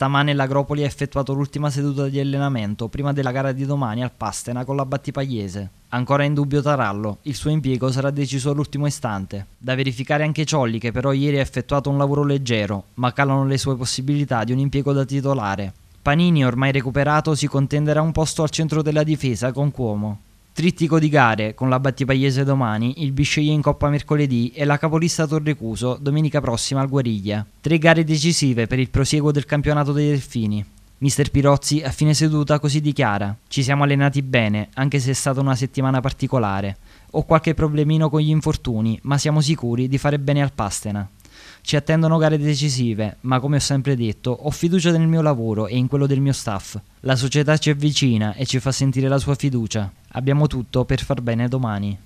Stamane l'Agropoli ha effettuato l'ultima seduta di allenamento prima della gara di domani al Pastena con la Battipagliese. Ancora in dubbio Tarallo, il suo impiego sarà deciso all'ultimo istante. Da verificare anche Ciolli che però ieri ha effettuato un lavoro leggero, ma calano le sue possibilità di un impiego da titolare. Panini, ormai recuperato, si contenderà un posto al centro della difesa con Cuomo. Trittico di gare con la Battipagliese domani, il Bisceglie in Coppa mercoledì e la capolista Torrecuso domenica prossima al Guariglia. Tre gare decisive per il prosieguo del campionato dei Delfini. Mister Pirozzi a fine seduta così dichiara: Ci siamo allenati bene, anche se è stata una settimana particolare. Ho qualche problemino con gli infortuni, ma siamo sicuri di fare bene al Pastena. Ci attendono gare decisive, ma come ho sempre detto, ho fiducia nel mio lavoro e in quello del mio staff. La società ci avvicina e ci fa sentire la sua fiducia. Abbiamo tutto per far bene domani.